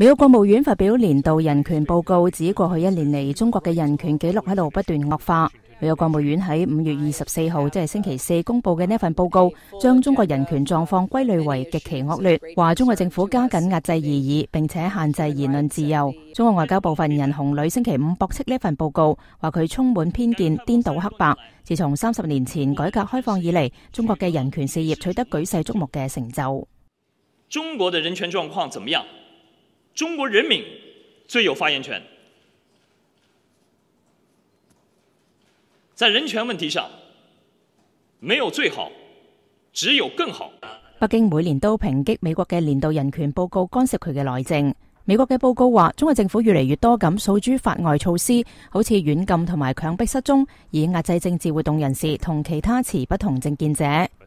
美国国务院发表年度人权报告，指过去一年嚟，中国嘅人权记录喺度不断恶化。美国国务院喺五月二十四号，即系星期四公布嘅呢份报告，将中国人权状况归类为极其恶劣，话中国政府加紧压制异议，并且限制言论自由。中国外交部分人红女星期五驳斥呢份报告，话佢充满偏见，颠倒黑白。自从三十年前改革开放以嚟，中国嘅人权事业取得举世瞩目嘅成就。中国嘅人权状况怎么样？中国人民最有发言权，在人权问题上，没有最好，只有更好。北京每年都抨击美国嘅年度人权报告干涉佢嘅内政。美国嘅报告话，中国政府越嚟越多咁诉诸法外措施，好似软禁同埋强迫失踪，以压制政治活动人士同其他持不同政见者。